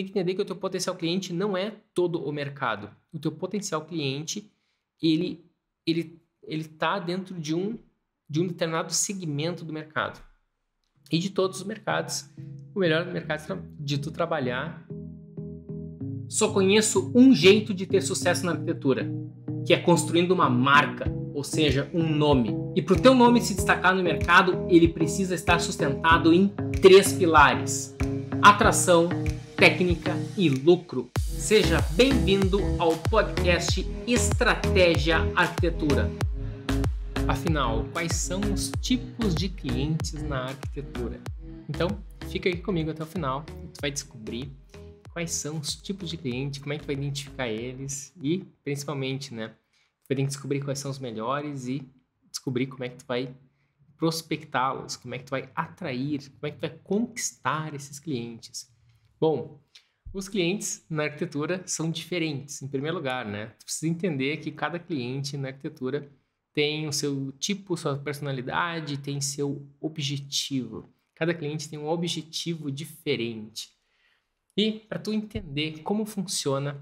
tem que entender que o teu potencial cliente não é todo o mercado. O teu potencial cliente, ele ele ele tá dentro de um de um determinado segmento do mercado. E de todos os mercados, o melhor mercado de tu trabalhar. Só conheço um jeito de ter sucesso na arquitetura, que é construindo uma marca, ou seja, um nome. E para o teu nome se destacar no mercado, ele precisa estar sustentado em três pilares: atração, técnica e lucro. Seja bem-vindo ao podcast Estratégia Arquitetura. Afinal, quais são os tipos de clientes na arquitetura? Então, fica aqui comigo até o final, tu vai descobrir quais são os tipos de cliente, como é que vai identificar eles e, principalmente, né, tu vai ter que descobrir quais são os melhores e descobrir como é que tu vai prospectá-los, como é que tu vai atrair, como é que tu vai conquistar esses clientes. Bom, os clientes na arquitetura são diferentes, em primeiro lugar, né? Tu precisa entender que cada cliente na arquitetura tem o seu tipo, sua personalidade, tem seu objetivo. Cada cliente tem um objetivo diferente. E para tu entender como funciona,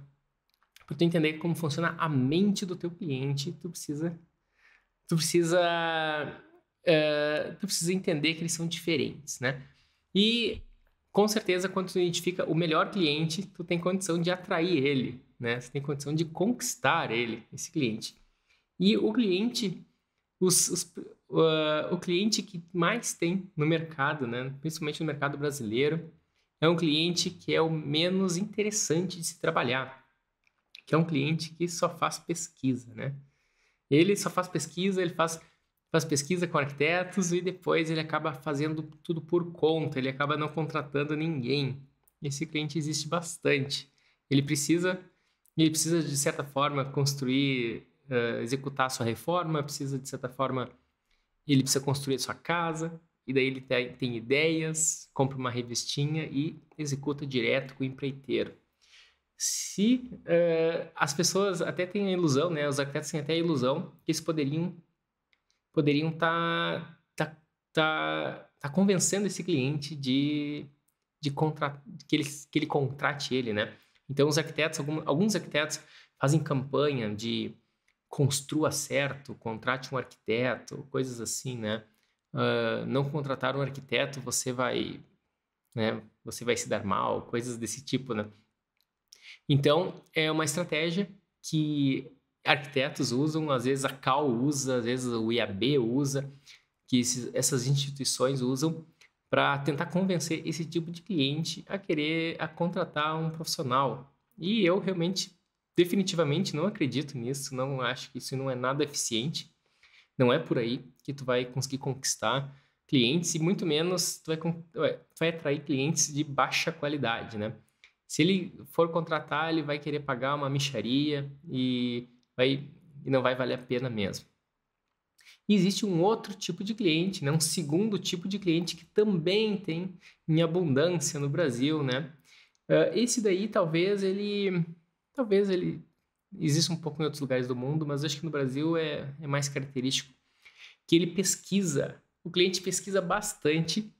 para tu entender como funciona a mente do teu cliente, tu precisa, tu precisa, uh, tu precisa entender que eles são diferentes, né? E com certeza, quando tu identifica o melhor cliente, tu tem condição de atrair ele, né? Você tem condição de conquistar ele, esse cliente. E o cliente, os, os, uh, o cliente que mais tem no mercado, né? Principalmente no mercado brasileiro, é um cliente que é o menos interessante de se trabalhar, que é um cliente que só faz pesquisa, né? Ele só faz pesquisa, ele faz faz pesquisa com arquitetos e depois ele acaba fazendo tudo por conta, ele acaba não contratando ninguém. Esse cliente existe bastante. Ele precisa, ele precisa de certa forma construir, uh, executar a sua reforma, precisa de certa forma, ele precisa construir a sua casa, e daí ele tem, tem ideias, compra uma revistinha e executa direto com o empreiteiro. Se uh, as pessoas até têm a ilusão, né, os arquitetos têm até a ilusão que eles poderiam poderiam estar tá, tá, tá, tá, convencendo esse cliente de, de contra, que, ele, que ele contrate ele, né? Então, os arquitetos, alguns arquitetos fazem campanha de construa certo, contrate um arquiteto, coisas assim, né? Uh, não contratar um arquiteto, você vai, né? Você vai se dar mal, coisas desse tipo, né? Então, é uma estratégia que arquitetos usam, às vezes a Cal usa, às vezes o IAB usa, que esses, essas instituições usam para tentar convencer esse tipo de cliente a querer a contratar um profissional. E eu realmente, definitivamente, não acredito nisso, não acho que isso não é nada eficiente. Não é por aí que tu vai conseguir conquistar clientes e muito menos tu vai, tu vai atrair clientes de baixa qualidade, né? Se ele for contratar, ele vai querer pagar uma micharia e vai, não vai valer a pena mesmo. E existe um outro tipo de cliente, né? um segundo tipo de cliente que também tem em abundância no Brasil, né? Ah, esse daí talvez ele talvez ele exista um pouco em outros lugares do mundo, mas acho que no Brasil é, é mais característico que ele pesquisa. O cliente pesquisa bastante,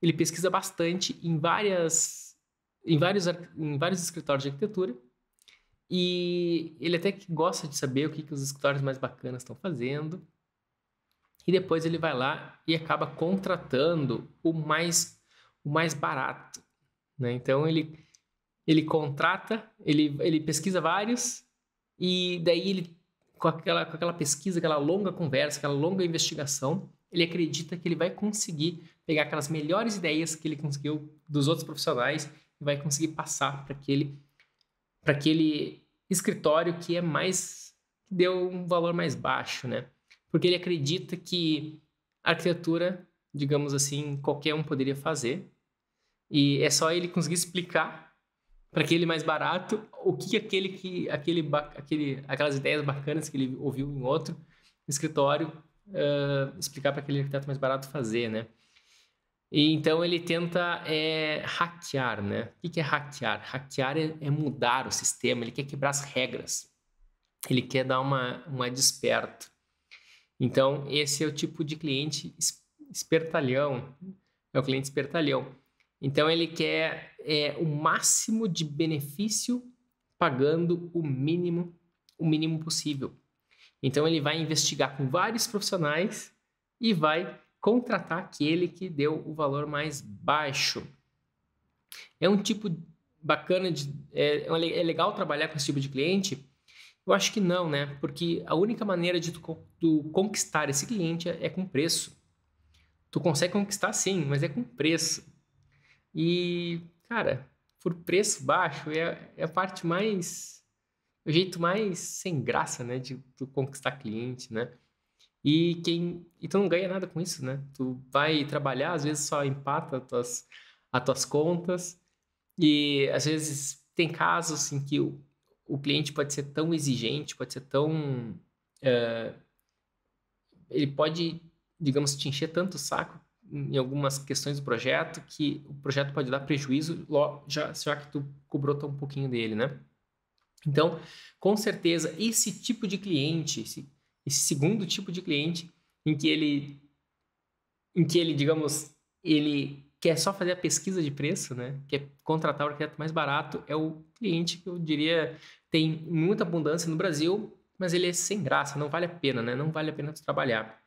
ele pesquisa bastante em várias em vários em vários escritórios de arquitetura e ele até que gosta de saber o que, que os escritórios mais bacanas estão fazendo. E depois ele vai lá e acaba contratando o mais, o mais barato. Né? Então ele, ele contrata, ele, ele pesquisa vários, e daí ele, com aquela, com aquela pesquisa, aquela longa conversa, aquela longa investigação, ele acredita que ele vai conseguir pegar aquelas melhores ideias que ele conseguiu dos outros profissionais e vai conseguir passar para aquele para aquele escritório que é mais que deu um valor mais baixo, né? Porque ele acredita que a arquitetura, digamos assim, qualquer um poderia fazer e é só ele conseguir explicar para aquele mais barato o que aquele que aquele aquele aquelas ideias bacanas que ele ouviu em outro escritório uh, explicar para aquele arquiteto mais barato fazer, né? E então ele tenta é, hackear, né? O que é hackear? Hackear é, é, mudar o sistema, ele quer quebrar as regras, ele quer dar uma, uma desperta. Então, esse é o tipo de cliente espertalhão, é o cliente espertalhão. Então, ele quer é, o máximo de benefício pagando o mínimo, o mínimo possível. Então, ele vai investigar com vários profissionais e vai contratar aquele que deu o valor mais baixo. É um tipo bacana de. É, é, é legal trabalhar com esse tipo de cliente? Eu acho que não, né? Porque a única maneira de tu, tu conquistar esse cliente é, com preço. Tu consegue conquistar sim, mas é com preço. E, cara, por preço baixo é, é a parte mais. o jeito mais sem graça, né? De tu conquistar cliente, né? E quem. E tu não ganha nada com isso, né? Tu vai trabalhar, às vezes só empata as tuas, as tuas contas. E às vezes tem casos em que o, o cliente pode ser tão exigente, pode ser tão. Uh, ele pode, digamos, te encher tanto o saco em algumas questões do projeto que o projeto pode dar prejuízo já, já que tu cobrou tão um pouquinho dele, né? Então, com certeza, esse tipo de cliente, esse esse segundo tipo de cliente em que ele em que ele, digamos, ele quer só fazer a pesquisa de preço, né? Quer contratar o arquiteto mais barato, é o cliente que eu diria tem muita abundância no Brasil, mas ele é sem graça, não vale a pena, né? Não vale a pena trabalhar.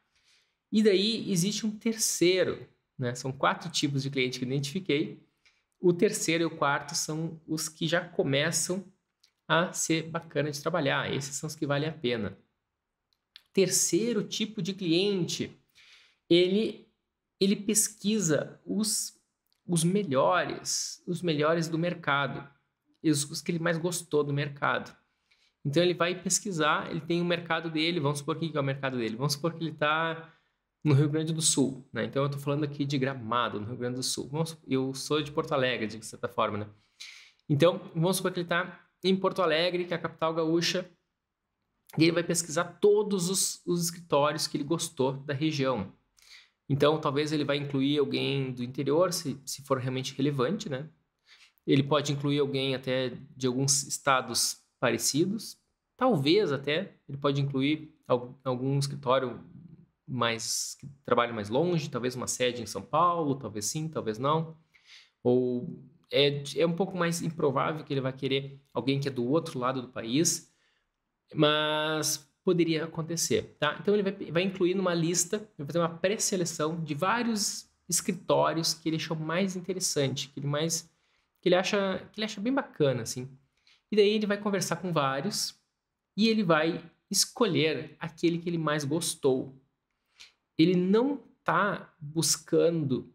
E daí existe um terceiro, né? São quatro tipos de cliente que eu identifiquei. O terceiro e o quarto são os que já começam a ser bacana de trabalhar. Esses são os que valem a pena terceiro tipo de cliente, ele, ele pesquisa os, os melhores, os melhores do mercado, os, os que ele mais gostou do mercado. Então ele vai pesquisar, ele tem o um mercado dele, vamos supor que é o mercado dele, vamos supor que ele está no Rio Grande do Sul, né? Então eu estou falando aqui de Gramado, no Rio Grande do Sul. Vamos, eu sou de Porto Alegre, de certa forma, né? Então vamos supor que ele está em Porto Alegre, que é a capital gaúcha, e ele vai pesquisar todos os, os escritórios que ele gostou da região. Então, talvez ele vai incluir alguém do interior, se, se for realmente relevante, né? Ele pode incluir alguém até de alguns estados parecidos. Talvez até ele pode incluir algum escritório mais que trabalhe mais longe, talvez uma sede em São Paulo, talvez sim, talvez não. Ou é, é um pouco mais improvável que ele vai querer alguém que é do outro lado do país, mas poderia acontecer, tá? Então ele vai, vai incluir numa lista, vai fazer uma pré-seleção de vários escritórios que ele achou mais interessante, que ele mais que ele acha que ele acha bem bacana assim. E daí ele vai conversar com vários e ele vai escolher aquele que ele mais gostou. Ele não tá buscando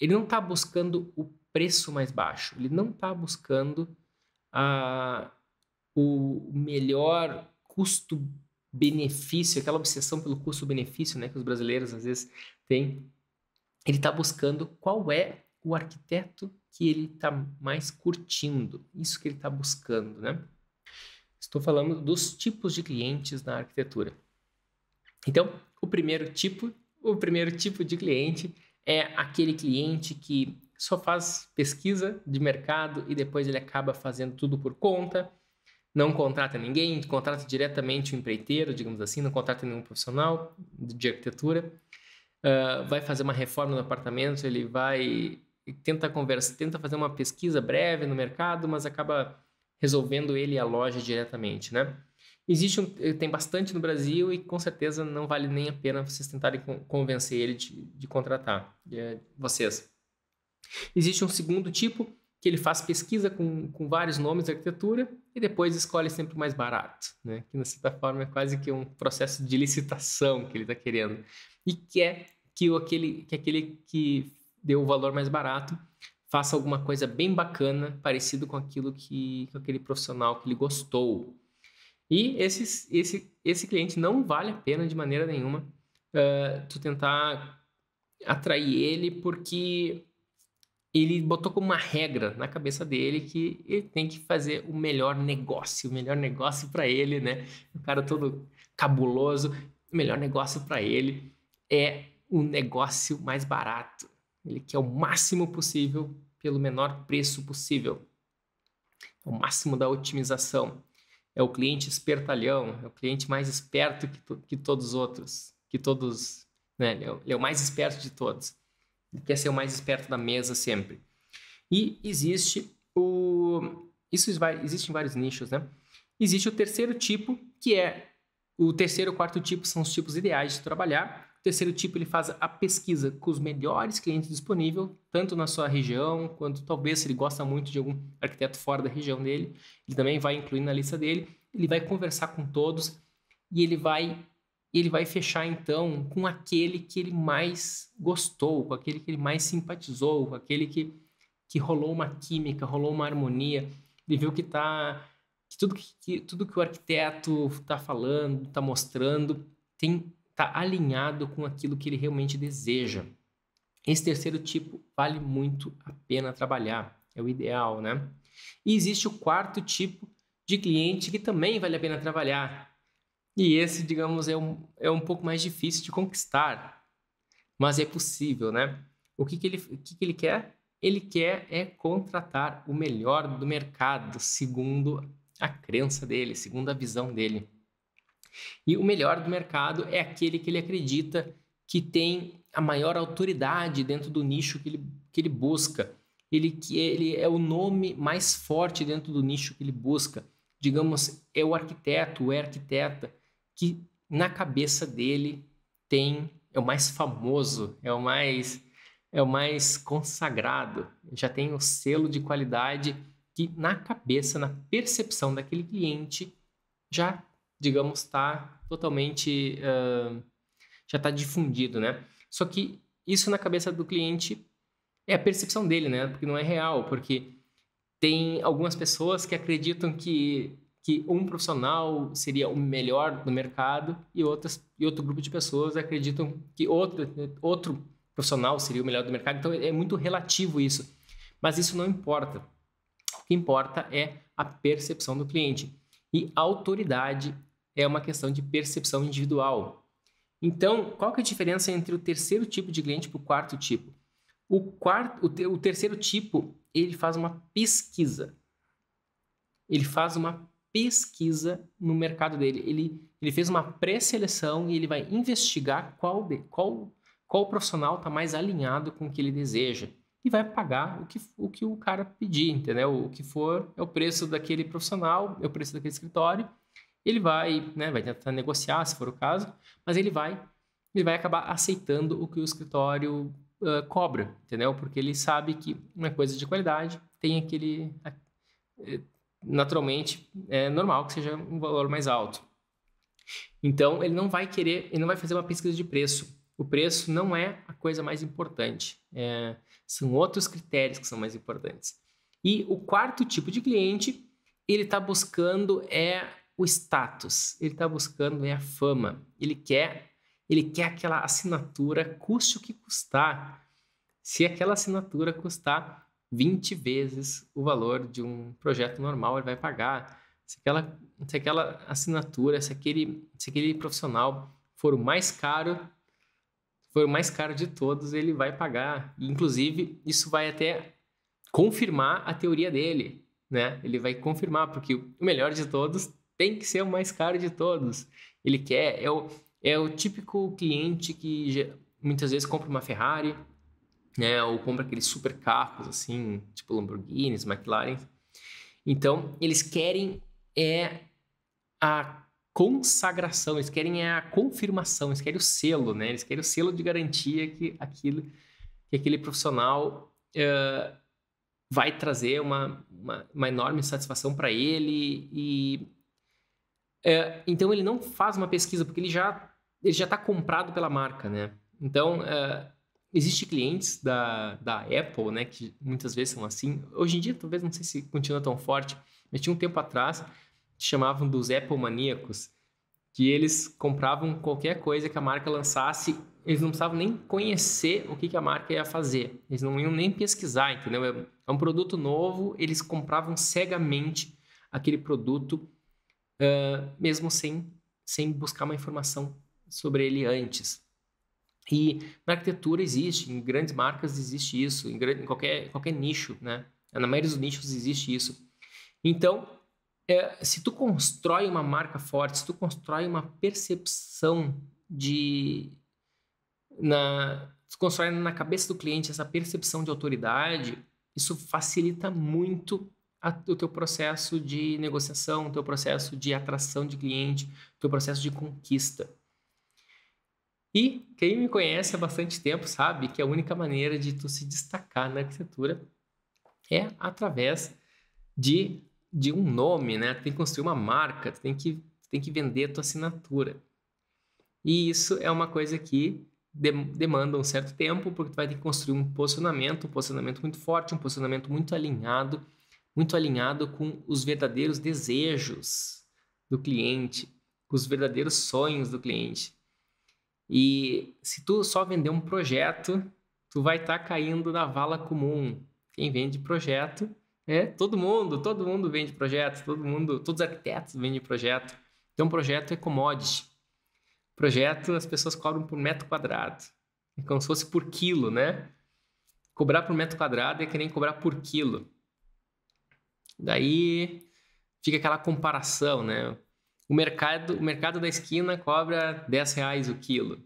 ele não tá buscando o preço mais baixo, ele não tá buscando a o melhor custo-benefício, aquela obsessão pelo custo-benefício né, que os brasileiros às vezes têm, ele está buscando qual é o arquiteto que ele está mais curtindo, isso que ele está buscando, né? Estou falando dos tipos de clientes na arquitetura. Então, o primeiro tipo, o primeiro tipo de cliente é aquele cliente que só faz pesquisa de mercado e depois ele acaba fazendo tudo por conta, não contrata ninguém, contrata diretamente o empreiteiro, digamos assim, não contrata nenhum profissional de arquitetura, uh, vai fazer uma reforma no apartamento, ele vai tenta conversa, tenta fazer uma pesquisa breve no mercado, mas acaba resolvendo ele e a loja diretamente, né? Existe um, eh, tem bastante no Brasil e com certeza não vale nem a pena vocês tentarem convencer ele de, de contratar eh, vocês. Existe um segundo tipo que ele faz pesquisa com, com vários nomes de arquitetura e depois escolhe sempre o mais barato, né? que na certa forma é quase que um processo de licitação que ele está querendo e quer que, o, aquele, que aquele que deu o valor mais barato faça alguma coisa bem bacana, parecido com aquilo que com aquele profissional que ele gostou. E esses, esse, esse cliente não vale a pena de maneira nenhuma uh, tu tentar atrair ele porque ele botou como uma regra na cabeça dele que ele tem que fazer o melhor negócio, o melhor negócio para ele, né? O cara todo cabuloso, o melhor negócio para ele é um negócio mais barato. Ele quer o máximo possível pelo menor preço possível. É o máximo da otimização. É o cliente espertalhão, é o cliente mais esperto que, to que todos os outros, que todos, né? ele é o é mais esperto de todos quer ser o mais esperto da mesa sempre. E existe o. Isso existe em vários nichos, né? Existe o terceiro tipo, que é. O terceiro e o quarto tipo são os tipos ideais de trabalhar. O terceiro tipo ele faz a pesquisa com os melhores clientes disponíveis, tanto na sua região, quanto talvez se ele gosta muito de algum arquiteto fora da região dele, ele também vai incluir na lista dele. Ele vai conversar com todos e ele vai e ele vai fechar então com aquele que ele mais gostou, com aquele que ele mais simpatizou, com aquele que, que rolou uma química, rolou uma harmonia. Ele viu que tá que tudo que, que tudo que o arquiteto está falando, está mostrando, tem está alinhado com aquilo que ele realmente deseja. Esse terceiro tipo vale muito a pena trabalhar, é o ideal, né? E existe o quarto tipo de cliente que também vale a pena trabalhar, e esse, digamos, é um, é um pouco mais difícil de conquistar, mas é possível, né? O que, que, ele, o que, que ele quer? Ele quer é contratar o melhor do mercado, segundo a crença dele, segundo a visão dele. E o melhor do mercado é aquele que ele acredita que tem a maior autoridade dentro do nicho que ele, que ele busca. Ele, que ele é o nome mais forte dentro do nicho que ele busca. Digamos, é o arquiteto, é arquiteta que na cabeça dele tem é o mais famoso, é o mais é o mais consagrado, já tem o selo de qualidade que na cabeça, na percepção daquele cliente já, digamos, está totalmente uh, já está difundido, né? Só que isso na cabeça do cliente é a percepção dele, né? Porque não é real, porque tem algumas pessoas que acreditam que que um profissional seria o melhor no mercado e outras e outro grupo de pessoas acreditam que outro outro profissional seria o melhor do mercado. Então é muito relativo isso. Mas isso não importa. O que importa é a percepção do cliente. E autoridade é uma questão de percepção individual. Então, qual que é a diferença entre o terceiro tipo de cliente para o quarto tipo? O, quarto, o, ter, o terceiro tipo, ele faz uma pesquisa. Ele faz uma pesquisa no mercado dele. Ele, ele fez uma pré-seleção e ele vai investigar qual, de, qual, qual profissional está mais alinhado com o que ele deseja. E vai pagar o que, o que o cara pedir, entendeu? O que for é o preço daquele profissional, é o preço daquele escritório. Ele vai, né, vai tentar negociar, se for o caso, mas ele vai, ele vai acabar aceitando o que o escritório uh, cobra, entendeu? Porque ele sabe que uma coisa de qualidade tem aquele, naturalmente é normal que seja um valor mais alto. Então, ele não vai querer, ele não vai fazer uma pesquisa de preço. O preço não é a coisa mais importante. É, são outros critérios que são mais importantes. E o quarto tipo de cliente, ele está buscando é o status, ele está buscando é a fama. Ele quer, ele quer aquela assinatura, custe o que custar. Se aquela assinatura custar 20 vezes o valor de um projeto normal ele vai pagar. Se aquela, se aquela assinatura, se aquele, se aquele profissional for o mais caro, for o mais caro de todos, ele vai pagar. E, inclusive, isso vai até confirmar a teoria dele, né? Ele vai confirmar, porque o melhor de todos tem que ser o mais caro de todos. Ele quer, é o, é o típico cliente que muitas vezes compra uma Ferrari, né? Ou compra aqueles super carros, assim, tipo Lamborghinis, McLaren. Então, eles querem é a consagração, eles querem é a confirmação, eles querem o selo, né? Eles querem o selo de garantia que, aquilo, que aquele profissional uh, vai trazer uma, uma, uma enorme satisfação para ele e eh, então ele não faz uma pesquisa porque ele já ele já está comprado pela marca, né? Então eh, Existem clientes da, da Apple, né, que muitas vezes são assim. Hoje em dia, talvez, não sei se continua tão forte, mas tinha um tempo atrás, chamavam dos Apple maníacos, que eles compravam qualquer coisa que a marca lançasse, eles não precisavam nem conhecer o que, que a marca ia fazer, eles não iam nem pesquisar, entendeu? É um é produto novo, eles compravam cegamente aquele produto, uh, mesmo sem, sem buscar uma informação sobre ele antes. E na arquitetura existe, em grandes marcas existe isso, em, grande, em qualquer, qualquer nicho, né? Na maioria dos nichos existe isso. Então, é, se tu constrói uma marca forte, se tu constrói uma percepção de... Na, tu constrói na cabeça do cliente essa percepção de autoridade, isso facilita muito a, o teu processo de negociação, o teu processo de atração de cliente, o teu processo de conquista. E quem me conhece há bastante tempo sabe que a única maneira de tu se destacar na arquitetura é através de, de um nome, né? Tu tem que construir uma marca, tu tem que, tu tem que vender a tua assinatura. E isso é uma coisa que de, demanda um certo tempo, porque tu vai ter que construir um posicionamento, um posicionamento muito forte, um posicionamento muito alinhado, muito alinhado com os verdadeiros desejos do cliente, com os verdadeiros sonhos do cliente. E se tu só vender um projeto, tu vai estar tá caindo na vala comum. Quem vende projeto é todo mundo, todo mundo vende projeto, todo mundo, todos os arquitetos vendem projeto. Então projeto é commodity. Projeto as pessoas cobram por metro quadrado. É como se fosse por quilo, né? Cobrar por metro quadrado é que nem cobrar por quilo. Daí fica aquela comparação, né? o mercado, o mercado da esquina cobra 10 reais o quilo.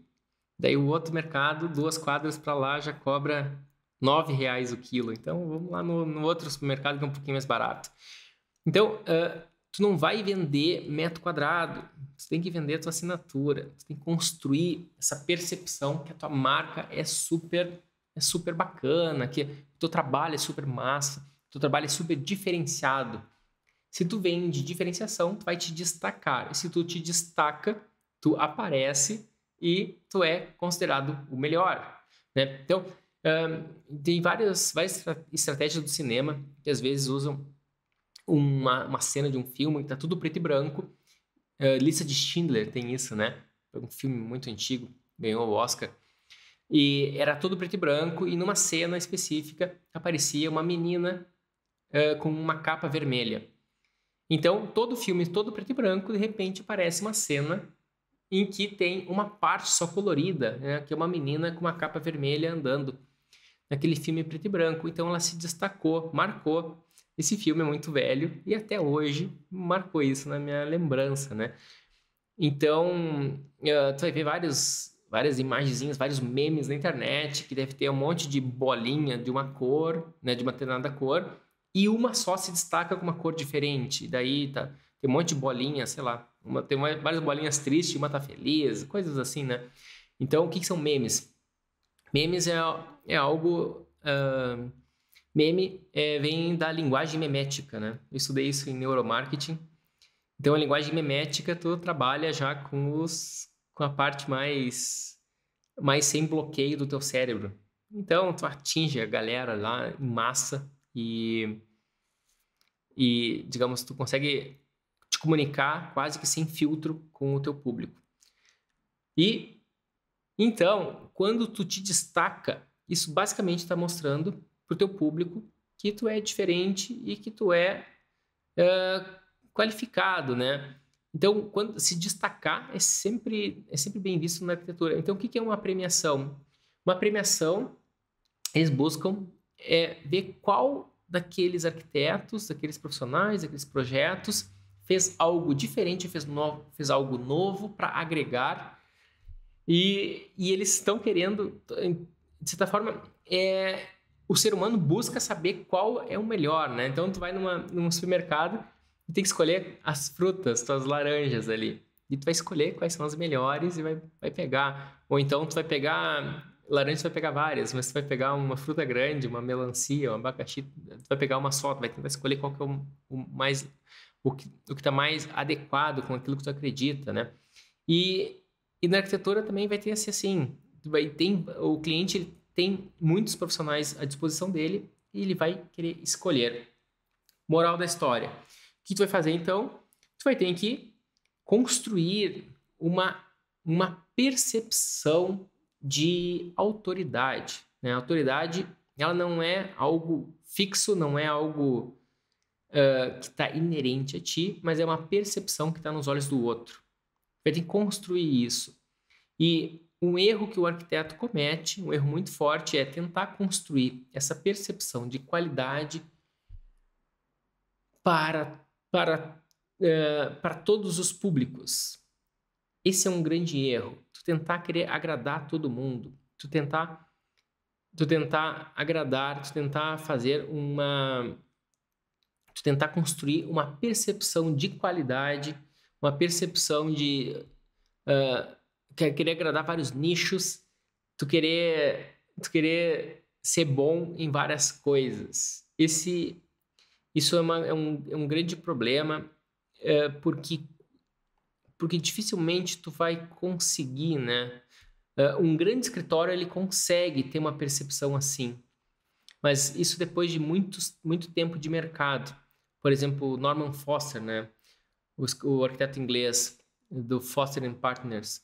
Daí o outro mercado, duas quadras para lá, já cobra 9 reais o quilo. Então vamos lá no, no outro supermercado que é um pouquinho mais barato. Então, uh, tu não vai vender metro quadrado, tu tem que vender a tua assinatura, tu tem que construir essa percepção que a tua marca é super é super bacana, que o teu trabalho é super massa, o teu trabalho é super diferenciado. Se tu vem de diferenciação, tu vai te destacar. E se tu te destaca, tu aparece e tu é considerado o melhor. Né? Então, um, tem várias, várias estratégias do cinema que às vezes usam uma, uma cena de um filme que tá tudo preto e branco. Uh, Lista de Schindler tem isso, né? É um filme muito antigo, ganhou o Oscar. E era todo preto e branco, e numa cena específica aparecia uma menina uh, com uma capa vermelha. Então, todo filme, é todo preto e branco, de repente aparece uma cena em que tem uma parte só colorida, né? que é uma menina com uma capa vermelha andando naquele filme preto e branco. Então, ela se destacou, marcou. Esse filme é muito velho e até hoje marcou isso na minha lembrança, né? Então, uh, tu vai ver vários, várias imagenzinhas, vários memes na internet, que deve ter um monte de bolinha de uma cor, né, de uma determinada cor, e uma só se destaca com uma cor diferente. Daí tá, tem um monte de bolinhas, sei lá. Uma, tem uma, várias bolinhas tristes, uma tá feliz, coisas assim, né? Então, o que, que são memes? Memes é, é algo. Uh, meme é, vem da linguagem memética, né? Eu estudei isso em neuromarketing. Então, a linguagem memética, tu trabalha já com, os, com a parte mais, mais sem bloqueio do teu cérebro. Então, tu atinge a galera lá em massa e, e digamos, tu consegue te comunicar quase que sem filtro com o teu público. E então, quando tu te destaca, isso basicamente está mostrando para o teu público que tu é diferente e que tu é, qualificado, né? Então, quando se destacar é sempre é sempre bem visto na arquitetura. Então, o que é uma premiação? Uma premiação eles buscam é ver qual daqueles arquitetos, daqueles profissionais, daqueles projetos fez algo diferente, fez, fez algo novo para agregar. E, e eles estão querendo, de certa forma, é, o ser humano busca saber qual é o melhor, né? Então tu vai numa, num supermercado e tem que escolher as frutas, tuas laranjas ali. E tu vai escolher quais são as melhores e vai, vai pegar. Ou então tu vai pegar laranja você vai pegar várias, mas você vai pegar uma fruta grande, uma melancia, um abacaxi, Você vai pegar uma só, vai tentar escolher qual que é o, o mais o que o que tá mais adequado com aquilo que tu acredita, né? E, e na arquitetura também vai ter assim, assim tu vai tem o cliente ele tem muitos profissionais à disposição dele e ele vai querer escolher. Moral da história. O que tu vai fazer então? Tu vai ter que construir uma uma percepção de autoridade. Né? A autoridade ela não é algo fixo, não é algo uh, que está inerente a ti, mas é uma percepção que está nos olhos do outro. Você tem que construir isso. E um erro que o arquiteto comete, um erro muito forte, é tentar construir essa percepção de qualidade para, para, uh, para todos os públicos. Esse é um grande erro. Tu tentar querer agradar todo mundo, tu tentar tu tentar agradar, tu tentar fazer uma tu tentar construir uma percepção de qualidade, uma percepção de uh, querer agradar vários nichos, tu querer tu querer ser bom em várias coisas. Esse isso é, uma, é, um, é um grande problema, eh, porque porque dificilmente tu vai conseguir, né? Uh, um grande escritório ele consegue ter uma percepção assim, mas isso depois de muito muito tempo de mercado. Por exemplo, Norman Foster, né? O, o arquiteto inglês do Foster and Partners,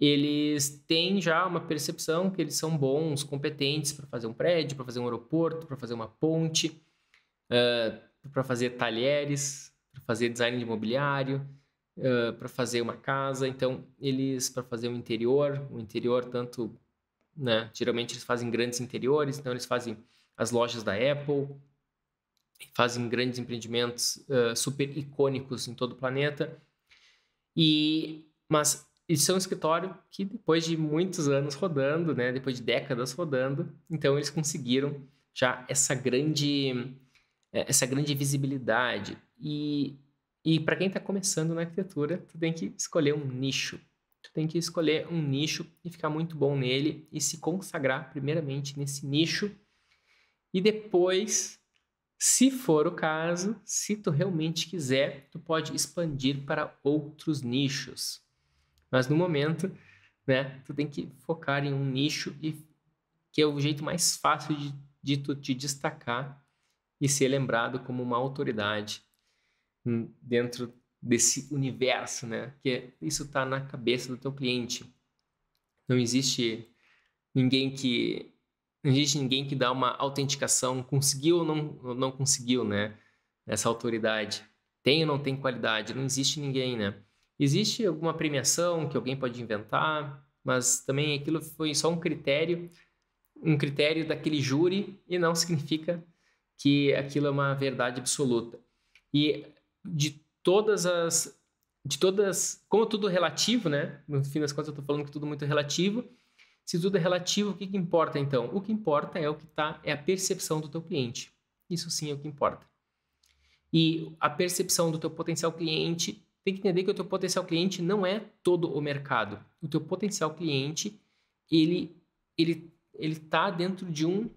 eles têm já uma percepção que eles são bons, competentes para fazer um prédio, para fazer um aeroporto, para fazer uma ponte, uh, ah, para fazer talheres, para fazer design de mobiliário uh, para fazer uma casa. Então, eles, para fazer um interior, o um interior tanto, né, geralmente eles fazem grandes interiores, então eles fazem as lojas da Apple, fazem grandes empreendimentos uh, super icônicos em todo o planeta. E, mas eles são é um escritório que depois de muitos anos rodando, né, depois de décadas rodando, então eles conseguiram já essa grande essa grande visibilidade e e para quem está começando na arquitetura, tu tem que escolher um nicho. Tu tem que escolher um nicho e ficar muito bom nele e se consagrar primeiramente nesse nicho. E depois, se for o caso, se tu realmente quiser, tu pode expandir para outros nichos. Mas no momento, né, tu tem que focar em um nicho e que é o jeito mais fácil de, de tu te destacar e ser lembrado como uma autoridade dentro desse universo, né? Que isso está na cabeça do teu cliente. Não existe ninguém que não existe ninguém que dá uma autenticação, conseguiu ou não, ou não conseguiu, né? Essa autoridade. Tem ou não tem qualidade, não existe ninguém, né? Existe alguma premiação que alguém pode inventar, mas também aquilo foi só um critério, um critério daquele júri e não significa que aquilo é uma verdade absoluta. E de todas as. De todas. Como tudo relativo, né? No fim das contas, eu estou falando que tudo muito relativo. Se tudo é relativo, o que, que importa então? O que importa é o que tá, é a percepção do teu cliente. Isso sim é o que importa. E a percepção do teu potencial cliente tem que entender que o teu potencial cliente não é todo o mercado. O teu potencial cliente ele ele ele está dentro de um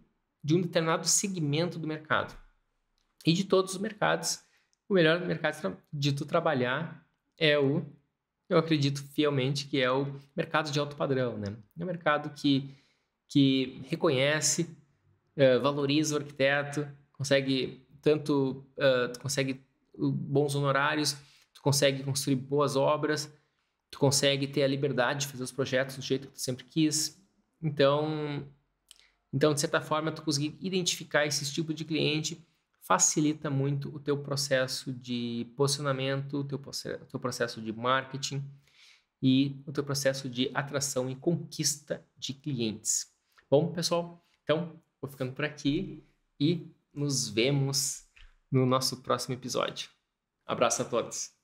de um determinado segmento do mercado e de todos os mercados o melhor mercado de tu trabalhar é o, eu acredito fielmente, que é o mercado de alto padrão, né? É um mercado que, que reconhece, uh, valoriza o arquiteto, consegue tanto, uh, tu consegue bons honorários, tu consegue construir boas obras, tu consegue ter a liberdade de fazer os projetos do jeito que tu sempre quis. Então, então de certa forma, tu conseguir identificar esse tipo de cliente facilita muito o teu processo de posicionamento, o teu, teu processo de marketing e o teu processo de atração e conquista de clientes. Bom, pessoal, então vou ficando por aqui e nos vemos no nosso próximo episódio. Abraço a todos!